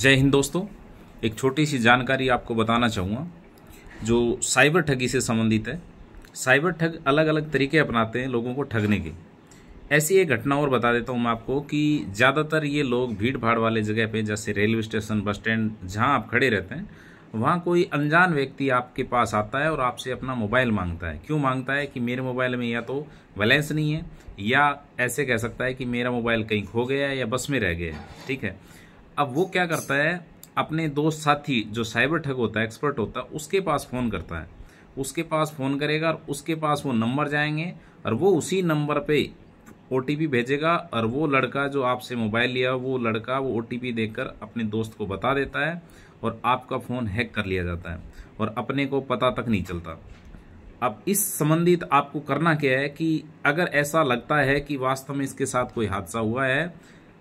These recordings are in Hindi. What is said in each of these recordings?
जय हिंद दोस्तों एक छोटी सी जानकारी आपको बताना चाहूँगा जो साइबर ठगी से संबंधित है साइबर ठग अलग अलग तरीके अपनाते हैं लोगों को ठगने के ऐसी एक घटना और बता देता हूँ मैं आपको कि ज़्यादातर ये लोग भीड़ भाड़ वाले जगह पे जैसे रेलवे स्टेशन बस स्टैंड जहाँ आप खड़े रहते हैं वहाँ कोई अनजान व्यक्ति आपके पास आता है और आपसे अपना मोबाइल मांगता है क्यों मांगता है कि मेरे मोबाइल में या तो बैलेंस नहीं है या ऐसे कह सकता है कि मेरा मोबाइल कहीं खो गया है या बस में रह गया है ठीक है अब वो क्या करता है अपने दोस्त साथी जो साइबर ठग होता है एक्सपर्ट होता है उसके पास फ़ोन करता है उसके पास फ़ोन करेगा और उसके पास वो नंबर जाएंगे और वो उसी नंबर पे ओ भेजेगा और वो लड़का जो आपसे मोबाइल लिया वो लड़का वो ओ टी अपने दोस्त को बता देता है और आपका फ़ोन हैक कर लिया जाता है और अपने को पता तक नहीं चलता अब इस संबंधित आपको करना क्या है कि अगर ऐसा लगता है कि वास्तव में इसके साथ कोई हादसा हुआ है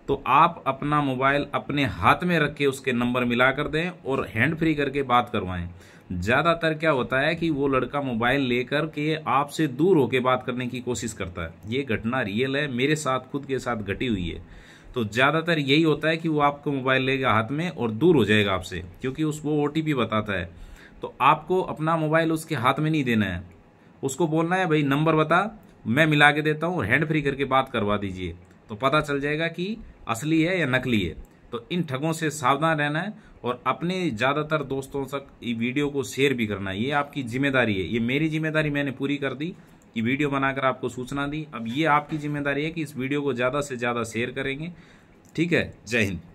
तो आप अपना मोबाइल अपने हाथ में रख के उसके नंबर मिला कर दें और हैंड फ्री करके बात करवाएं ज़्यादातर क्या होता है कि वो लड़का मोबाइल लेकर के आपसे दूर होकर बात करने की कोशिश करता है ये घटना रियल है मेरे साथ खुद के साथ घटी हुई है तो ज़्यादातर यही होता है कि वो आपको मोबाइल लेगा हाथ में और दूर हो जाएगा आपसे क्योंकि उस वो ओ बताता है तो आपको अपना मोबाइल उसके हाथ में नहीं देना है उसको बोलना है भाई नंबर बता मैं मिला के देता हूँ हैंड फ्री करके बात करवा दीजिए तो पता चल जाएगा कि असली है या नकली है तो इन ठगों से सावधान रहना है और अपने ज़्यादातर दोस्तों तक ये वीडियो को शेयर भी करना है ये आपकी जिम्मेदारी है ये मेरी जिम्मेदारी मैंने पूरी कर दी कि वीडियो बनाकर आपको सूचना दी अब ये आपकी जिम्मेदारी है कि इस वीडियो को ज़्यादा से ज़्यादा शेयर करेंगे ठीक है जय हिंद